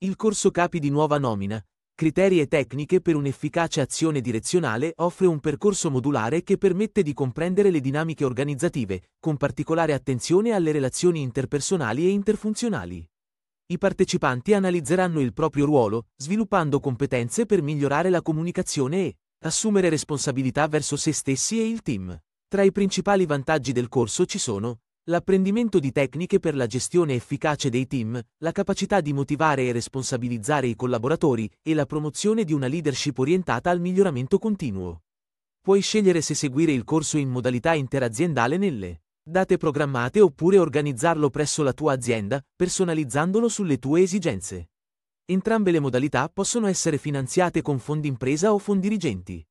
Il corso Capi di nuova nomina, Criterie tecniche per un'efficace azione direzionale offre un percorso modulare che permette di comprendere le dinamiche organizzative, con particolare attenzione alle relazioni interpersonali e interfunzionali. I partecipanti analizzeranno il proprio ruolo, sviluppando competenze per migliorare la comunicazione e assumere responsabilità verso se stessi e il team. Tra i principali vantaggi del corso ci sono L'apprendimento di tecniche per la gestione efficace dei team, la capacità di motivare e responsabilizzare i collaboratori e la promozione di una leadership orientata al miglioramento continuo. Puoi scegliere se seguire il corso in modalità interaziendale nelle date programmate oppure organizzarlo presso la tua azienda, personalizzandolo sulle tue esigenze. Entrambe le modalità possono essere finanziate con fondi impresa o fondi dirigenti.